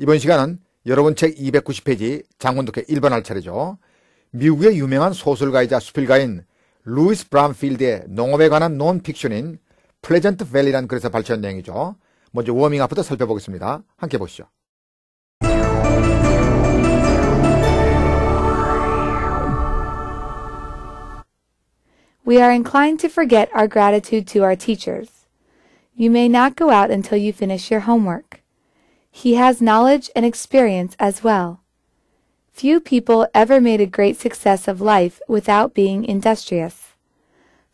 이번 시간은 여러분 책 290페이지 장문독해 1번 할 차례죠. 미국의 유명한 소설가이자 수필가인 루이스 브람필드의 농업에 관한 논픽션인 플레전트 벨리라는 글에서 발췌한 내용이죠. 먼저 워밍업부터 살펴보겠습니다. 함께 보시죠. we are inclined to forget our gratitude to our teachers. You may not go out until you finish your homework. He has knowledge and experience as well. Few people ever made a great success of life without being industrious.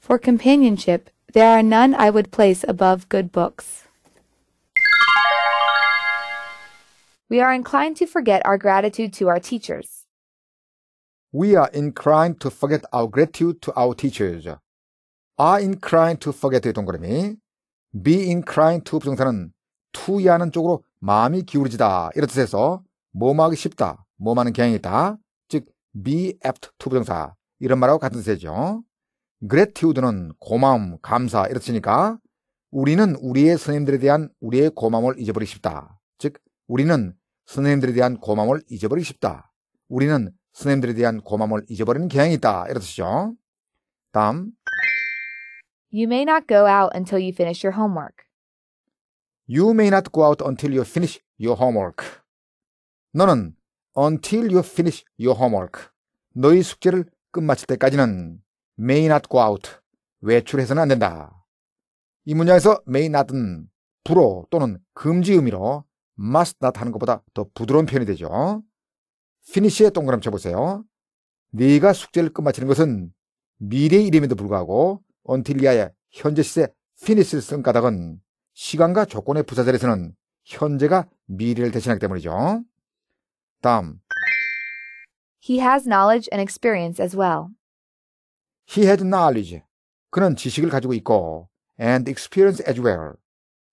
For companionship, there are none I would place above good books. We are inclined to forget our gratitude to our teachers. We are inclined to forget our gratitude to our teachers. are inclined to forget의 동그라미 be inclined to 부정사는 투의하는 쪽으로 마음이 기울어지다 이런 뜻에서 뭐 뭐하기 쉽다, 뭐뭐하는 경향이 있다, 즉 be apt to 부정사 이런 말하고 같은 뜻이죠. gratitude는 고마움, 감사 이런 뜻이니까 우리는 우리의 선생님들에 대한 우리의 고마움을 잊어버리기 쉽다. 즉 우리는 선생님들에 대한 고마움을 잊어버리기 쉽다. 우리는 선생님들에 대한 고마움을 잊어버리는 경향이 있다. 이런 뜻이죠. 다음 You may not go out until you finish your homework. You may not go out until you finish your homework. 너는 until you finish your homework. 너의 숙제를 끝마칠 때까지는 may not go out. 외출해서는 안 된다. 이 문장에서 may not은 불호 또는 금지 의미로 must not 하는 것보다 더 부드러운 표현이 되죠. finish에 동그라미 쳐보세요. 네가 숙제를 끝마치는 것은 미래 의 일임에도 불구하고 until이하의 현재 시제 finish를 쓴 까닭은 시간과 조건의 부사절에서는 현재가 미래를 대신하기 때문이죠. 다음. He has knowledge and experience as well. He had knowledge. 그는 지식을 가지고 있고 and experience as well.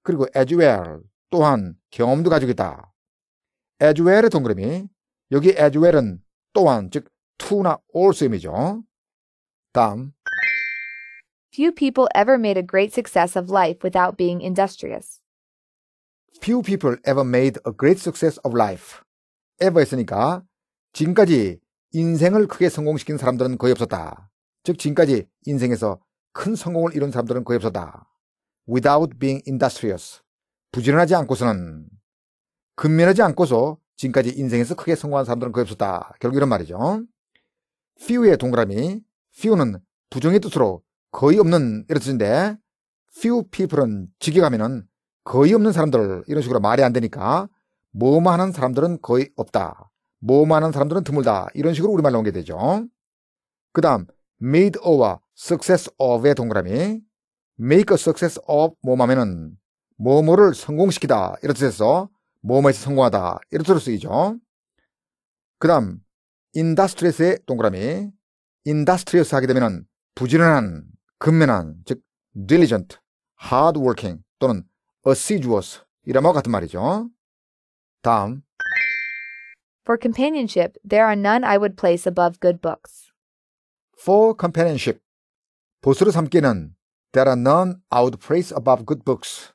그리고 as well 또한 경험도 가지고 있다. as well의 동그라미 여기 as well은 또한 즉 to나 also임이죠. 다음 Few people ever made a great success of life without being industrious. Few people ever made a great success of life. ever 했으니까 지금까지 인생을 크게 성공시킨 사람들은 거의 없었다. 즉 지금까지 인생에서 큰 성공을 이룬 사람들은 거의 없었다. Without being industrious. 부지런하지 않고서는 근면하지 않고서 지금까지 인생에서 크게 성공한 사람들은 거의 없었다. 결국 이런 말이죠. few의 동그라미, few는 부정의 뜻으로 거의 없는 이런 뜻인데 few people은 직역하면은 거의 없는 사람들 이런 식으로 말이 안 되니까 뭐만 하는 사람들은 거의 없다. 뭐만 하는 사람들은 드물다. 이런 식으로 우리말 나온 게 되죠. 그 다음 made of와 success of의 동그라미 make a success of 뭐뭐 하면은 뭐뭐를 성공시키다 이런 뜻에서 뭐뭐에서 성공하다 이런 뜻으로 쓰이죠. 그 다음 인다스트리스의 동그라미 인다스트리어스 하게 되면 은 부지런한 근면한, 즉 diligent, hardworking 또는 assiduous 이런것 같은 말이죠. 다음 For companionship, there are none I would place above good books. For companionship, 보수를 삼기는 there are none I would place above good books.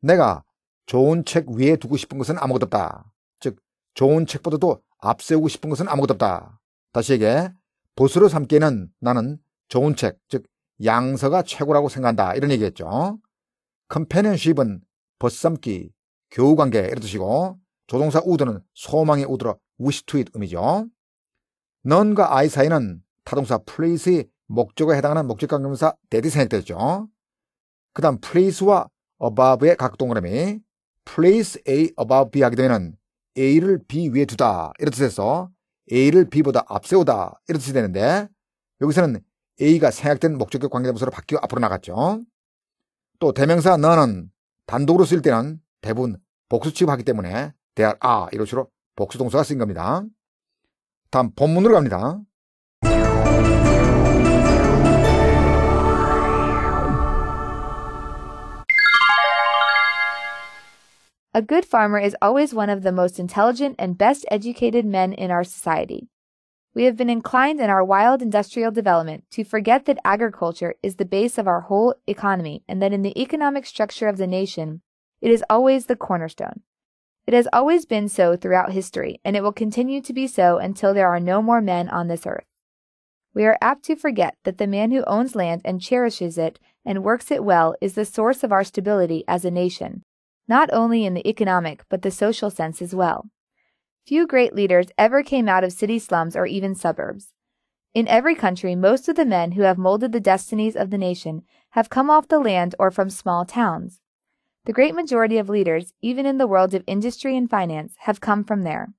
내가 좋은 책 위에 두고 싶은 것은 아무것도 없다. 즉, 좋은 책보다도 앞세우고 싶은 것은 아무것도 없다. 다시 얘기해, 보수를 삼기에는 나는 좋은 책, 즉 양서가 최고라고 생각한다. 이런 얘기했죠. c o o m p a n i n s h i p 은 벗삼기, 교우관계 이런 뜻이고 조동사 우드는 소망의 우드로 wish to it 의미죠. 넌과 아이 사이는 타동사 place의 목적에 해당하는 목적관계명사 대디 생략되죠. 그 다음 place와 above의 각 동그라미 place A above B 하게 되면 A를 B 위에 두다 이런 뜻에서 A를 B보다 앞세우다 이런 뜻이 되는데 여기서는 A가 생략된 목적격 관계대명사로 바뀌어 앞으로 나갔죠. 또 대명사 너는 단독으로 쓸 때는 대부분 복수 취급하기 때문에 대할 아 이런 식으로 복수 동사가 쓰인 겁니다. 다음 본문으로 갑니다. A good farmer is always one of the most intelligent and best educated men in our society. We have been inclined in our wild industrial development to forget that agriculture is the base of our whole economy and that in the economic structure of the nation, it is always the cornerstone. It has always been so throughout history, and it will continue to be so until there are no more men on this earth. We are apt to forget that the man who owns land and cherishes it and works it well is the source of our stability as a nation, not only in the economic but the social sense as well. Few great leaders ever came out of city slums or even suburbs. In every country, most of the men who have molded the destinies of the nation have come off the land or from small towns. The great majority of leaders, even in the world of industry and finance, have come from there.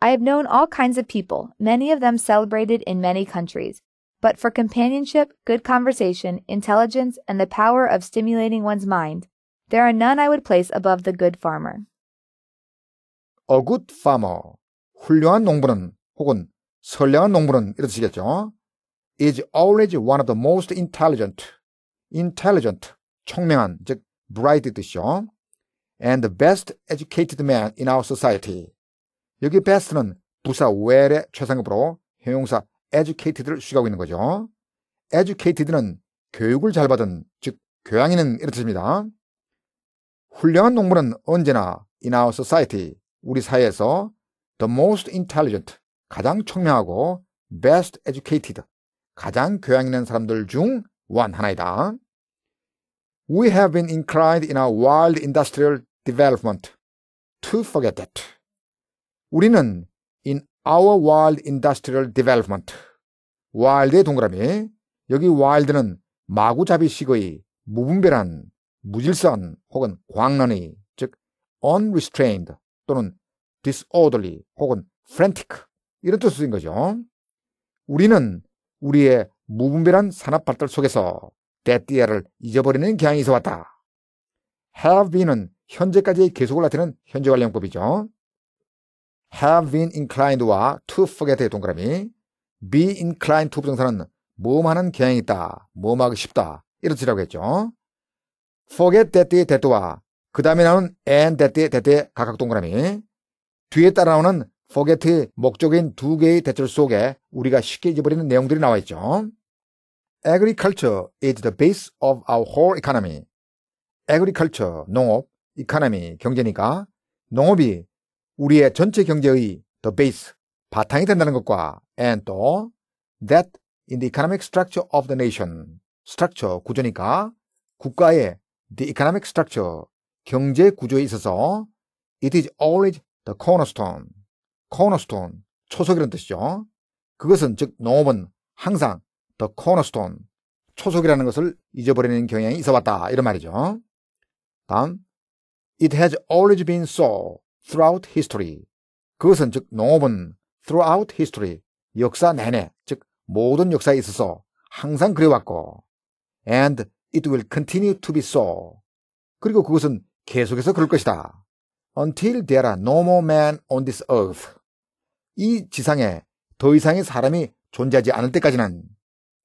I have known all kinds of people, many of them celebrated in many countries, but for companionship, good conversation, intelligence, and the power of stimulating one's mind, there are none I would place above the good farmer. a good farmer, 훌륭한 농부는 혹은 선량한 농부는 이렇듯이겠죠 is always one of the most intelligent, intelligent, 총명한, 즉 bright 뜻이죠. and the best educated man in our society. 여기 best는 부사 well의 최상급으로 형용사 educated를 수식하고 있는 거죠. educated는 교육을 잘 받은, 즉 교양인은 이렇 뜻입니다. 훌륭한 농부는 언제나 in our society, 우리 사회에서 the most intelligent, 가장 청명하고 best educated, 가장 교양 있는 사람들 중원 하나이다. We have been inclined in o wild industrial development to forget that. 우리는 in our wild industrial development, wild의 동그라미, 여기 wild는 마구잡이식의 무분별한 무질서한 혹은 광란의 즉 unrestrained 또는 disorderly 혹은 frantic 이런 뜻인 거죠. 우리는 우리의 무분별한 산업 발달 속에서 데띠아를 잊어버리는 경향이 있어 왔다. have been은 현재까지의 계속을 나타내는 현재 관련법이죠. have been inclined와 to forget의 동그라미 be inclined to 부정사는 모험하는 경향이 있다, 모험하기 쉽다 이렇뜻라고 했죠. forget that의 that와 그 다음에 나오는 and 대때 대때 각각 동그라미 뒤에 따라 나오는 forget의 목적인 두 개의 대절 속에 우리가 쉽게 잊어버리는 내용들이 나와 있죠. Agriculture is the base of our whole economy. Agriculture, 농업, economy, 경제니까 농업이 우리의 전체 경제의 the base, 바탕이 된다는 것과 and 또 that in the economic structure of the nation, structure, 구조니까 국가의 the economic structure, 경제 구조에 있어서 it is always the cornerstone. cornerstone 초석이라 뜻이죠. 그것은 즉 농업은 항상 the cornerstone 초석이라는 것을 잊어버리는 경향이 있어 왔다 이런 말이죠. 다음 it has always been so throughout history. 그것은 즉 농업은 throughout history 역사 내내 즉 모든 역사에 있어서 항상 그래왔고 and it will continue to be so. 그리고 그것은 계속해서 그럴 것이다. Until there are no more men on this earth. 이 지상에 더 이상의 사람이 존재하지 않을 때까지는,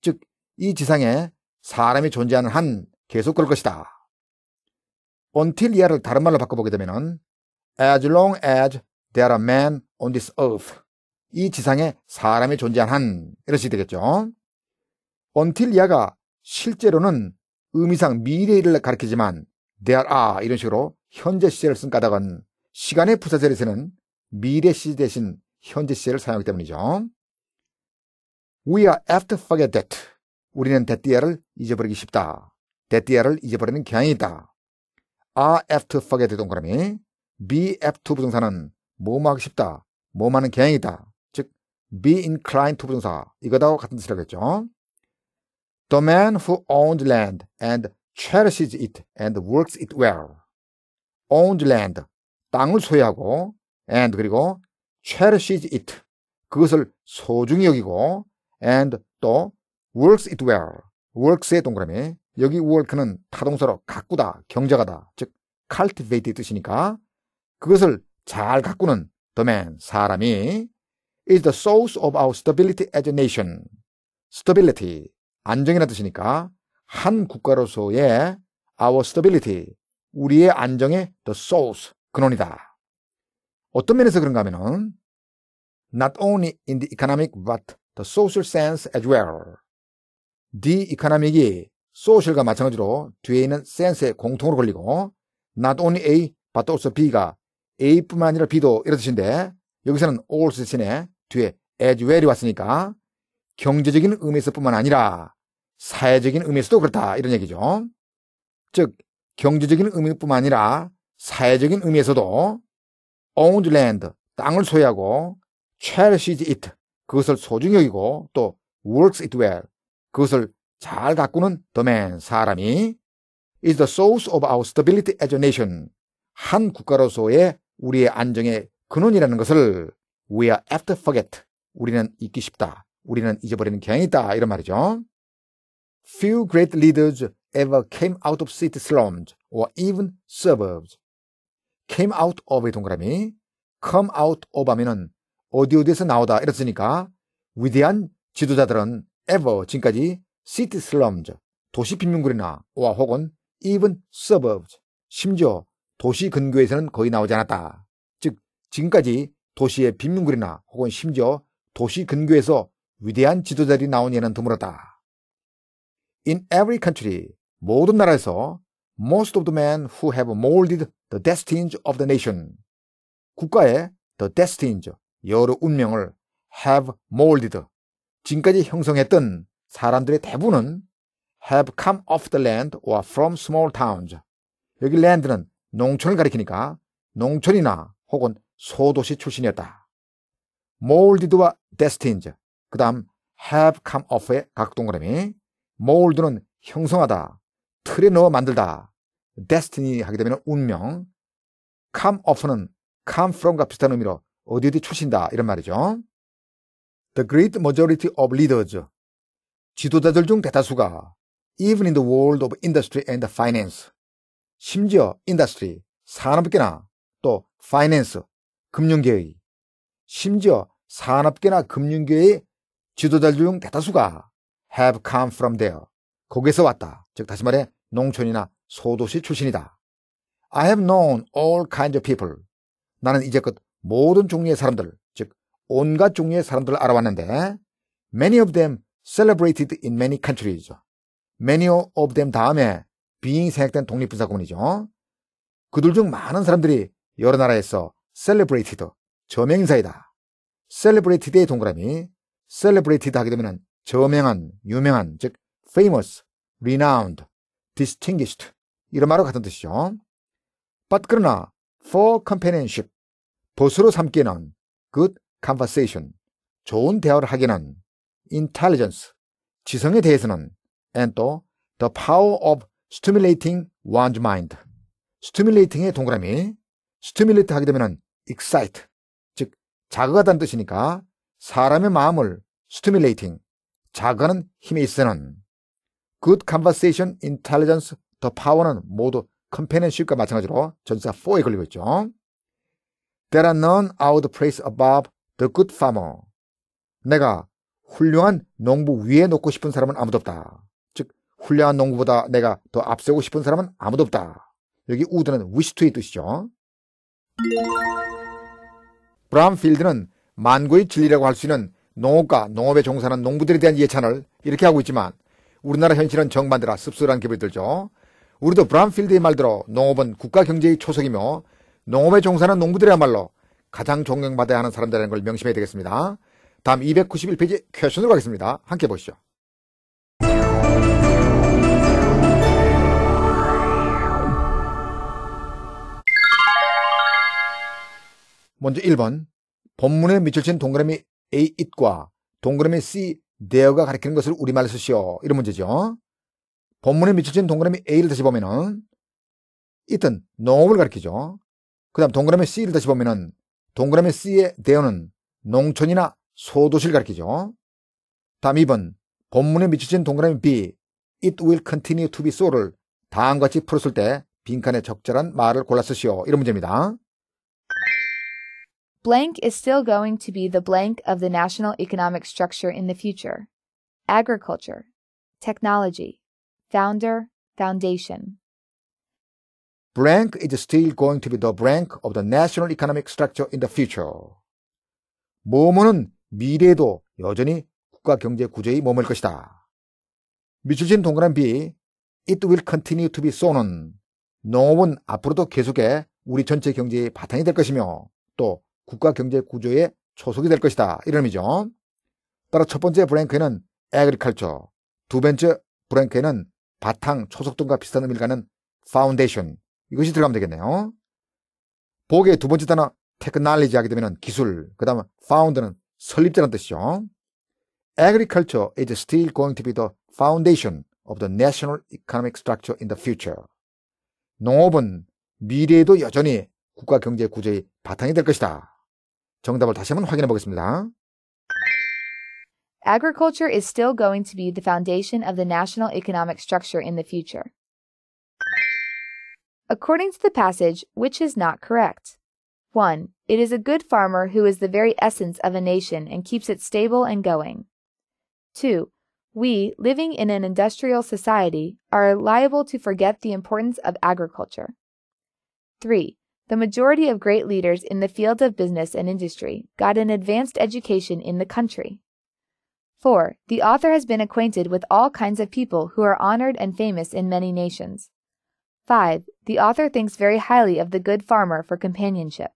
즉, 이 지상에 사람이 존재하는 한 계속 그럴 것이다. until year를 다른 말로 바꿔보게 되면은 as long as there are men on this earth 이 지상에 사람이 존재한 한 이런 식 되겠죠. until y 가 실제로는 의미상 미래를 가리키지만 there are 이런 식으로 현재 시제를 쓴 까닭은 시간의 부사절에서는 미래 시제 대신 현재 시제를 사용하기 때문이죠. We are apt to forget that. 우리는 that year를 잊어버리기 쉽다. that year를 잊어버리는 경향이 있다. are apt to forget 동그라미 be apt to 부정사는 뭐뭐하기 쉽다. 뭐뭐하는 경향이 있다. 즉 be inclined to 부정사 이거다와 같은 뜻이라고 했죠. The man who owned land and cherishes it and works it well. owns land, 땅을 소유하고 and 그리고 cherishes it, 그것을 소중히 여기고 and 또 works it well, works의 동그라미 여기 work는 타동사로 가꾸다, 경작하다, 즉 cultivate의 뜻이니까 그것을 잘 가꾸는 the man, 사람이 is the source of our stability as a nation. stability, 안정이라는 뜻이니까 한 국가로서의 our stability, 우리의 안정의 the source, 근원이다. 어떤 면에서 그런가 하면은 not only in the economic but the social sense as well. the economic이 social과 마찬가지로 뒤에 있는 sense에 공통으로 걸리고 not only A but also B가 A뿐만 아니라 B도 이런 뜻인데 여기서는 all 대신에 뒤에 as well이 왔으니까 경제적인 의미에서뿐만 아니라 사회적인 의미에서도 그렇다 이런 얘기죠. 즉 경제적인 의미뿐만 아니라 사회적인 의미에서도 owned land 땅을 소유하고 cherishes it 그것을 소중히 여기고 또 works it well 그것을 잘 가꾸는 the man 사람이 is the source of our stability as a nation 한 국가로서의 우리의 안정의 근원이라는 것을 we are apt to forget 우리는 잊기 쉽다 우리는 잊어버리는 경향이 있다 이런 말이죠. Few great leaders ever came out of city slums or even suburbs. came out of의 동그라미, come out of 하면은 어디 어디에서 나오다 이랬으니까 위대한 지도자들은 ever 지금까지 city slums, 도시 빈민구이나 와 혹은 even suburbs, 심지어 도시 근교에서는 거의 나오지 않았다. 즉 지금까지 도시의 빈민구이나 혹은 심지어 도시 근교에서 위대한 지도자들이 나온 예는 드물었다. In every country, 모든 나라에서 most of the men who have molded the destinies of the nation. 국가의 the destinies, 여러 운명을 have molded, 지금까지 형성했던 사람들의 대부분은 have come off the land or from small towns. 여기 land는 농촌을 가리키니까 농촌이나 혹은 소도시 출신이었다. molded와 destined, 그 다음 have come off의 각동그라미 몰드는 형성하다, 틀에 넣어 만들다, destiny 하게 되면 운명, come of는 come from과 비슷한 의미로 어디 어디 출신다 이런 말이죠. The great majority of leaders, 지도자들 중 대다수가 even in the world of industry and finance, 심지어 industry, 산업계나 또 finance, 금융계의, 심지어 산업계나 금융계의 지도자들 중 대다수가 have come from there. 거기서 왔다. 즉 다시 말해 농촌이나 소도시 출신이다. I have known all kinds of people. 나는 이제껏 모든 종류의 사람들, 즉 온갖 종류의 사람들을 알아왔는데 many of them celebrated in many countries. many of them 다음에 being 생략된 독립분사구문이죠. 그들 중 많은 사람들이 여러 나라에서 celebrated, 저명사이다. celebrated의 동그라미, celebrated 하게 되면 저명한, 유명한, 즉 famous, renowned, distinguished 이런 말과 같은 뜻이죠. But 그러나 for companionship, 보수로 삼기에는 good conversation, 좋은 대화를 하기는 에 intelligence, 지성에 대해서는 and 또 the power of stimulating one's mind, stimulating의 동그라미, stimulate 하게 되면 excite, 즉 자극하다는 뜻이니까 사람의 마음을 stimulating, 자가는 힘이 있으는 Good Conversation Intelligence 더 파워는 모두 c o o m p a n i n s h i p 과 마찬가지로 전사 4에 걸리고 있죠. There are none out place above the good farmer. 내가 훌륭한 농부 위에 놓고 싶은 사람은 아무도 없다. 즉, 훌륭한 농부보다 내가 더 앞세우고 싶은 사람은 아무도 없다. 여기 우드는 w s 위시투의 뜻이죠. 브람필드는 만고의 진리라고 할 수 있는 농업과 농업에 종사하는 농부들에 대한 예찬을 이렇게 하고 있지만 우리나라 현실은 정반대라 씁쓸한 기분이 들죠. 우리도 브람필드의 말대로 농업은 국가 경제의 초석이며 농업에 종사하는 농부들이야말로 가장 존경받아야 하는 사람들이라는 걸 명심해야 되겠습니다. 다음 291페이지 퀘션으로 가겠습니다. 함께 보시죠. 먼저 1번. 본문에 미칠친 동그라미 A it과 동그라미 C there가 가리키는 것을 우리말로 쓰시오. 이런 문제죠. 본문에 미쳐진 동그라미 A를 다시 보면은 it은 농업을 가리키죠. 그 다음 동그라미 C를 다시 보면은 동그라미 C의 there는 농촌이나 소도시를 가리키죠. 다음 2번 본문에 미쳐진 동그라미 B it will continue to be so를 다음과 같이 풀었을 때 빈칸에 적절한 말을 골라 쓰시오. 이런 문제입니다. blank is still going to be the blank of the national economic structure in the future. Agriculture, technology, founder, foundation. Blank is still going to be the blank of the national economic structure in the future. 모모는 미래에도 여전히 국가 경제 구조에 머물 것이다. 미줄진 동그란 B, it will continue to be so는 농업은 앞으로도 계속해 우리 전체 경제의 바탕이 될 것이며 또 국가 경제 구조의 초석이 될 것이다. 이런 의미죠. 따라 첫 번째 브랭크에는 agriculture, 두 번째 브랭크에는 바탕, 초석 등과 비슷한 의미를 가는 foundation 이것이 들어가면 되겠네요. 복의 두 번째 단어 technology 하게 되면 기술, 그 다음 found는 설립자라는 뜻이죠. agriculture is still going to be the foundation of the national economic structure in the future. 농업은 미래에도 여전히 국가 경제 구조의 바탕이 될 것이다. 정답을 다시 한 번 확인해 보겠습니다. Agriculture is still going to be the foundation of the national economic structure in the future. According to the passage, which is not correct? 1. It is a good farmer who is the very essence of a nation and keeps it stable and going. 2. We, living in an industrial society, are liable to forget the importance of agriculture. 3. The majority of great leaders in the field of business and industry got an advanced education in the country. 4. The author has been acquainted with all kinds of people who are honored and famous in many nations. 5. The author thinks very highly of the good farmer for companionship.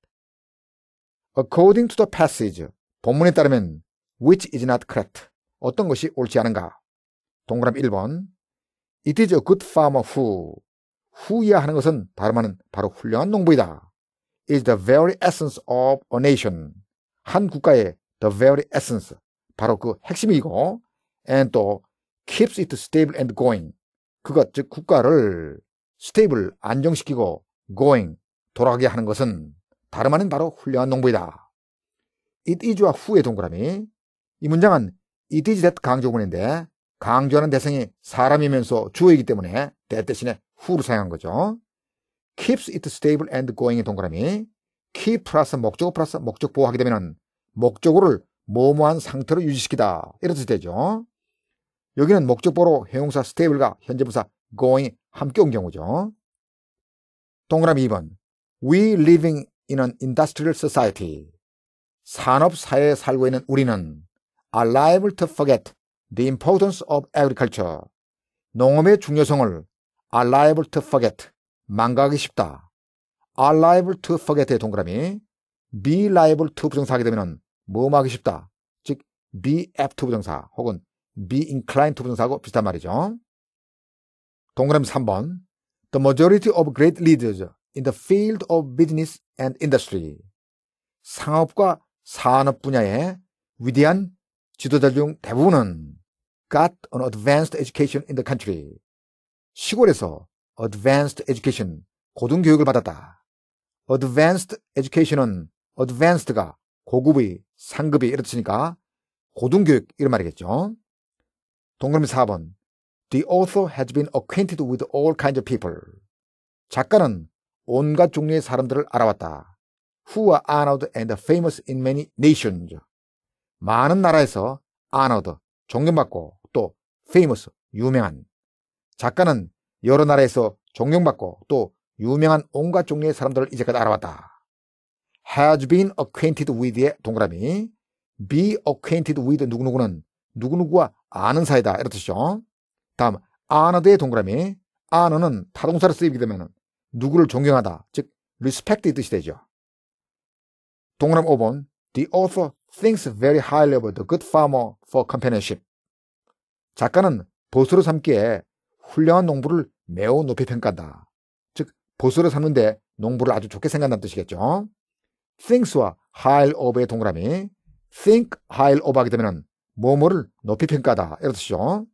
According to the passage, 본문에 따르면 which is not correct. 어떤 것이 옳지 않은가? 동그라미 1번 It is a good farmer who 후야하는 것은 발음하는 바로 훌륭한 농부이다. is the very essence of a nation. 한 국가의 the very essence. 바로 그 핵심이고, and 또 keeps it stable and going. 그것, 즉, 국가를 stable, 안정시키고, going, 돌아가게 하는 것은 다름 아닌 바로 훌륭한 농부이다. it is와 후의 동그라미. 이 문장은 it is that 강조문인데, 강조하는 대상이 사람이면서 주어이기 때문에 대 대신에 후로 사용한 거죠. keeps it stable and going의 동그라미 key 플러스 목적어 플러스 목적 보호하게 되면 목적어를 모모한 상태로 유지시키다 이런 뜻이 되죠. 여기는 목적 보로 해용사 stable과 현재 부사 going이 함께 온 경우죠. 동그라미 2번 We living in an industrial society 산업사회에 살고 있는 우리는 are liable to forget the importance of agriculture 농업의 중요성을 are liable to forget. 망각하기 쉽다. are liable to forget의 동그라미. be liable to 부정사하게 되면 뭐 뭐하기 쉽다. 즉, be apt to 부정사 혹은 be inclined to 부정사하고 비슷한 말이죠. 동그라미 3번. The majority of great leaders in the field of business and industry. 상업과 산업 분야의 위대한 지도자 중 대부분은 got an advanced education in the country. 시골에서 advanced education, 고등교육을 받았다. advanced education은 advanced가 고급의, 상급이 이렇으니까 고등교육 이런 말이겠죠. 동그라미 4번 The author has been acquainted with all kinds of people. 작가는 온갖 종류의 사람들을 알아왔다. Who are honored and famous in many nations. 많은 나라에서 honored, 존경받고 또 famous, 유명한 작가는 여러 나라에서 존경받고 또 유명한 온갖 종류의 사람들을 이제까지 알아왔다. has been acquainted with의 동그라미 be acquainted with 누구누구는 누구누구와 아는 사이다 이런 뜻이죠. 다음 honored의 동그라미 honor는 타동사를 쓰이게 되면 누구를 존경하다 즉 respect의 뜻이 되죠. 동그라미 5번 the author thinks very highly of the good farmer for companionship 작가는 보스로 삼기에 훌륭한 농부를 매우 높이 평가한다. 즉, 보수를 삼는데 농부를 아주 좋게 생각한다는 뜻이겠죠. thinks와 high o v 의 동그라미 think high o v 하게 되면 뭐뭐를 높이 평가하다 이런 뜻이죠.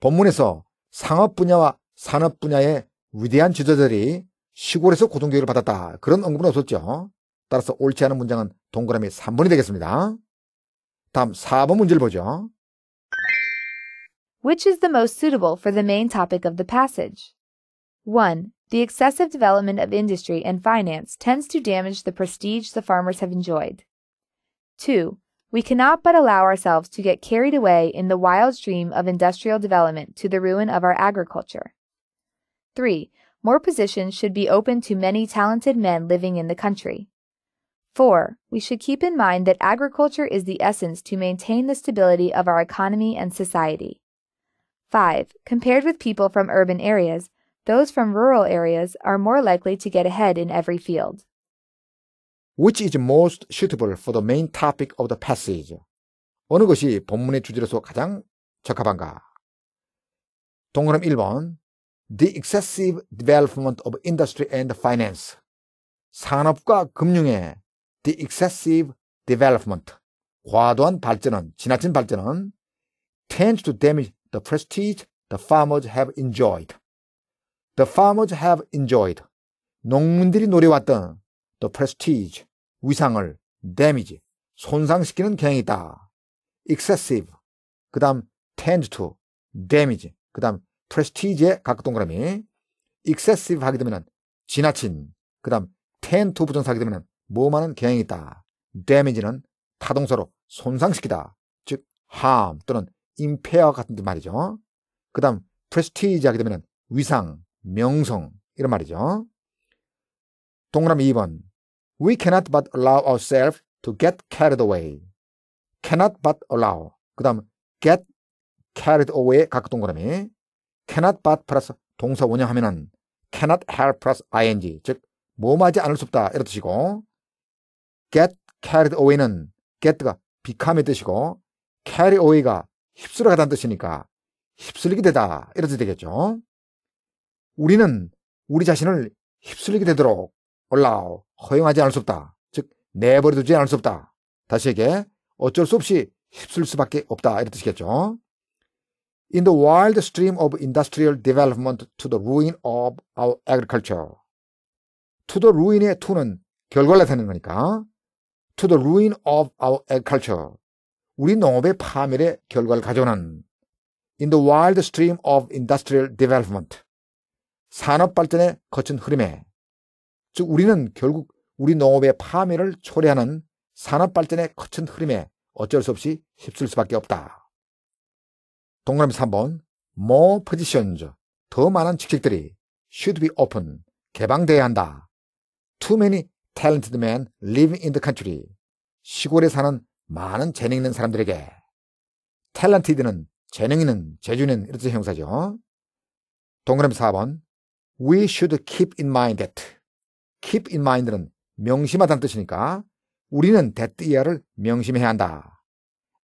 본문에서 상업 분야와 산업 분야의 위대한 지도자들이 시골에서 고등교육을 받았다. 그런 언급은 없었죠. 따라서 옳지 않은 문장은 동그라미 3번이 되겠습니다. 다음 4번 문제를 보죠. Which is the most suitable for the main topic of the passage? 1. The excessive development of industry and finance tends to damage the prestige the farmers have enjoyed. 2. We cannot but allow ourselves to get carried away in the wild stream of industrial development to the ruin of our agriculture. 3. More positions should be open to many talented men living in the country. 4. We should keep in mind that agriculture is the essence to maintain the stability of our economy and society. 5. Compared with people from urban areas, those from rural areas are more likely to get ahead in every field. Which is most suitable for the main topic of the passage? 어느 것이 본문의 주제로서 가장 적합한가? 동그람 1번 The excessive development of industry and finance 산업과 금융의 The excessive development 과도한 발전은 지나친 발전은 tends to damage the prestige the farmers have enjoyed. The farmers have enjoyed. 농민들이 노려왔던 the prestige, 위상을 damage, 손상시키는 경향이다. excessive, 그 다음 tend to, damage, 그 다음 prestige의 각 동그라미 excessive 하게 되면 지나친, 그 다음 tend to 부정사 하게 되면 뭐하는 경향이다. 있 damage는 타동사로 손상시키다, 즉 harm 또는 임페어 같은 데 말이죠. 그 다음 프레스티지 하게 되면 위상, 명성 이런 말이죠. 동그람 2번 We cannot but allow ourselves to get carried away. cannot but allow 그 다음 get carried away 각 동그라미 cannot but plus 동사 원형 하면은 cannot help plus ing 즉 몸하지 않을 수 없다 이런 뜻이고 get carried away는 get가 become의 뜻이고 carry away가 휩쓸어가다는 뜻이니까 휩쓸리게 되다 이렇게 되겠죠. 우리는 우리 자신을 휩쓸리게 되도록 올라오 허용하지 않을 수 없다. 즉 내버려두지 않을 수 없다. 다시 얘기해 어쩔 수 없이 휩쓸 수밖에 없다 이런 뜻이겠죠. In the wild stream of industrial development to the ruin of our agriculture. To the ruin의 to는 결과를 나타내는 거니까. To the ruin of our agriculture. 우리 농업의 파멸의 결과를 가져오는 In the wild stream of industrial development 산업 발전의 거친 흐름에 즉 우리는 결국 우리 농업의 파멸을 초래하는 산업 발전의 거친 흐름에 어쩔 수 없이 휩쓸 수밖에 없다. 동그라미 3번 more positions 더 많은 직책들이 should be open 개방돼야 한다. Too many talented men living in the country 시골에 사는 많은 재능 있는 사람들에게 탤런티드는 재능 있는 재주 는 이렇게 형사죠. 동그라미 4번 We should keep in mind that keep in mind는 명심하다는 뜻이니까 우리는 that 이하를 명심해야 한다.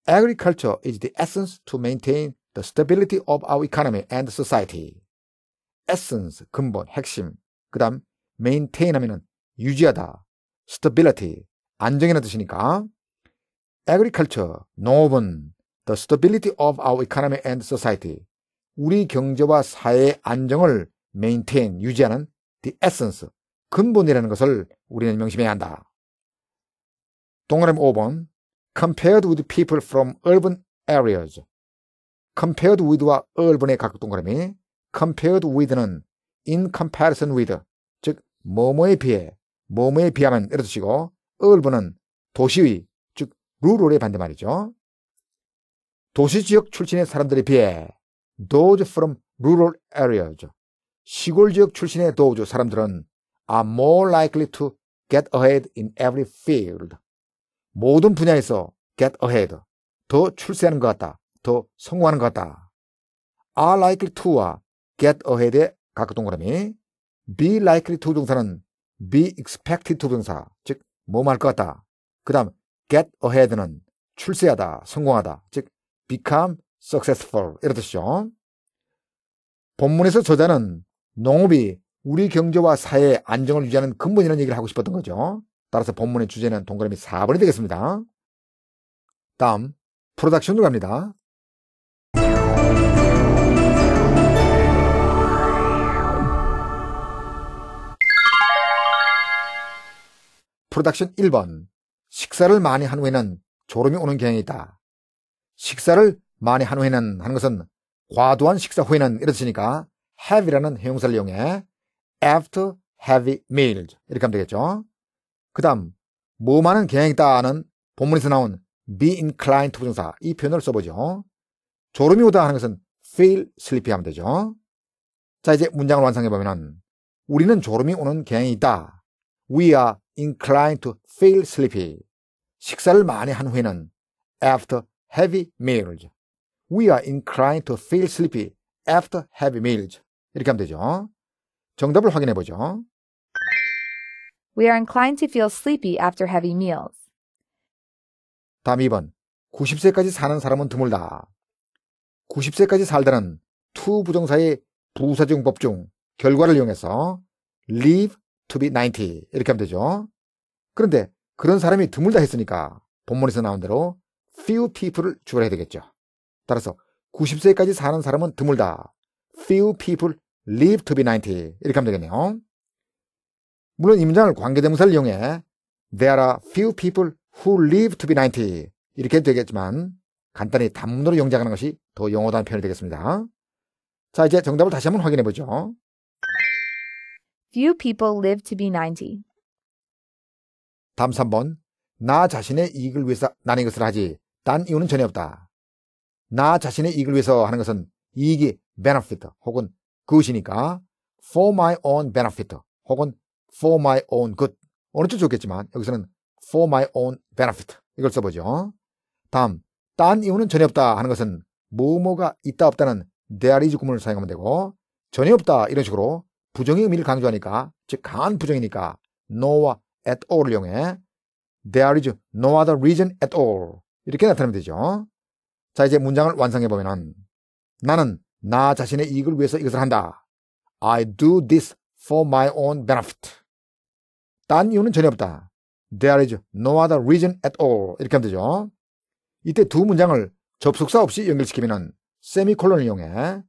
Agriculture is the essence to maintain the stability of our economy and society. essence, 근본, 핵심. 그 다음 maintain 하면은 유지하다. stability, 안정이라는 뜻이니까 agriculture, 농업은 the stability of our economy and society. 우리 경제와 사회의 안정을 maintain, 유지하는 the essence, 근본이라는 것을 우리는 명심해야 한다. 동그라미 5번 compared with people from urban areas. compared with와 urban의 각 동그라미 compared with는 in comparison with, 즉 뭐뭐에 비해, 뭐뭐에 비하면 이런 뜻이고 urban은 도시의 rule의 반대말이죠. 도시지역 출신의 사람들에 비해 those from rural area죠. 시골 지역 출신의 도우주 사람들은 are more likely to get ahead in every field. 모든 분야에서 get ahead. 더 출세하는 것 같다. 더 성공하는 것 같다. are likely to와 get ahead의 각 동그라미. be likely to 동사는 be expected to 동사. 즉, 뭐뭐할 것 같다. 그 다음, get ahead는 출세하다, 성공하다, 즉 become successful 이런 뜻이죠. 본문에서 저자는 농업이 우리 경제와 사회의 안정을 유지하는 근본이라는 얘기를 하고 싶었던 거죠. 따라서 본문의 주제는 동그라미 4번이 되겠습니다. 다음 프로덕션으로 갑니다. 프로덕션 1번 식사를 많이 한 후에는 졸음이 오는 경향이 있다. 식사를 많이 한 후에는 하는 것은 과도한 식사 후에는 이렇으니까 h a v e 라는 형용사를 이용해 after heavy meals 이렇게 하면 되겠죠. 그 다음 뭐만은 경향이 있다는 본문에서 나온 be inclined to 부정사 이 표현을 써보죠. 졸음이 오다 하는 것은 feel sleepy 하면 되죠. 자 이제 문장을 완성해보면 우리는 졸음이 오는 경향이 있다. We are inclined to feel sleepy. 식사를 많이 한 후에는 after heavy meals. We are inclined to feel sleepy after heavy meals. 이렇게 하면 되죠. 정답을 확인해 보죠. We are inclined to feel sleepy after heavy meals. 다음 2번. 90세까지 사는 사람은 드물다. 90세까지 살다는 투 부정사의 부사적용법 중 결과를 이용해서 live to be 90. 이렇게 하면 되죠. 그런데 그런 사람이 드물다 했으니까 본문에서 나온 대로 few people을 주어야 되겠죠. 따라서 90세까지 사는 사람은 드물다. few people live to be 90. 이렇게 하면 되겠네요. 물론 임장을 관계대명사를 이용해 there are few people who live to be 90. 이렇게 되겠지만 간단히 단문으로 영작하는 것이 더영어 단편이 되겠습니다. 자, 이제 정답을 다시 한번 확인해 보죠. Few people live to be 90. 다음 3번. 나 자신의 이익을 위해서 나는 이것을 하지. 딴 이유는 전혀 없다. 나 자신의 이익을 위해서 하는 것은 이익이 benefit 혹은 그것이니까 for my own benefit 혹은 for my own good 어느 쪽 좋겠지만 여기서는 for my own benefit 이걸 써보죠. 다음 딴 이유는 전혀 없다 하는 것은 뭐뭐가 있다 없다는 there is 구문을 사용하면 되고 전혀 없다 이런 식으로 부정의 의미를 강조하니까 즉 강한 부정이니까 no와 at all을 이용해 there is no other reason at all 이렇게 나타내면 되죠. 자 이제 문장을 완성해 보면은 나는 나 자신의 이익을 위해서 이것을 한다. I do this for my own benefit. 딴 이유는 전혀 없다. There is no other reason at all. 이렇게 하면 되죠. 이때 두 문장을 접속사 없이 연결시키면 세미콜론을 이용해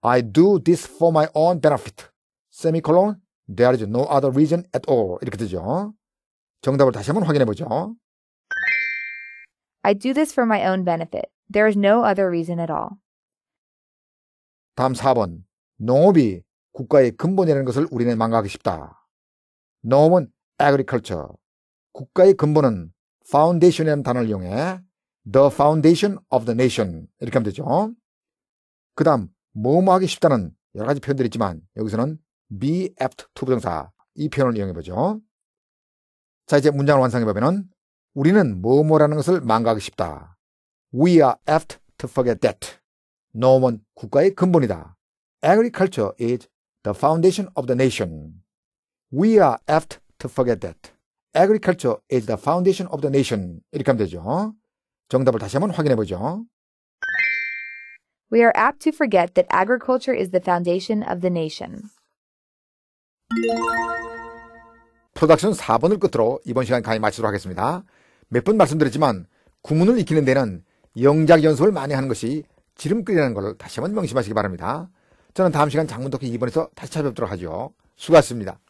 I do this for my own benefit. semicolon, there is no other reason at all. 이렇게 되죠. 정답을 다시 한번 확인해 보죠. I do this for my own benefit. There is no other reason at all. 다음 4번. 농업이 국가의 근본이라는 것을 우리는 망각하기 쉽다. 농업은 agriculture. 국가의 근본은 foundation이라는 단어를 이용해 the foundation of the nation. 이렇게 하면 되죠. 그 다음, 뭐 뭐하기 쉽다는 여러 가지 표현들이 있지만 여기서는 be apt to 부정사 이 표현을 이용해 보죠. 자 이제 문장을 완성해 보면 우리는 뭐뭐라는 것을 망각하기 쉽다. We are apt to forget that. 농업은 국가의 근본이다. Agriculture is the foundation of the nation. We are apt to forget that. Agriculture is the foundation of the nation. 이렇게 하면 되죠. 정답을 다시 한번 확인해 보죠. We are apt to forget that agriculture is the foundation of the nation. 프로덕션 4번을 끝으로 이번 시간 강의 마치도록 하겠습니다. 몇 번 말씀드렸지만 구문을 익히는 데는 영작 연습을 많이 하는 것이 지름길이라는 걸 다시 한번 명심하시기 바랍니다. 저는 다음 시간 장문독기 2번에서 다시 찾아뵙도록 하죠. 수고하셨습니다.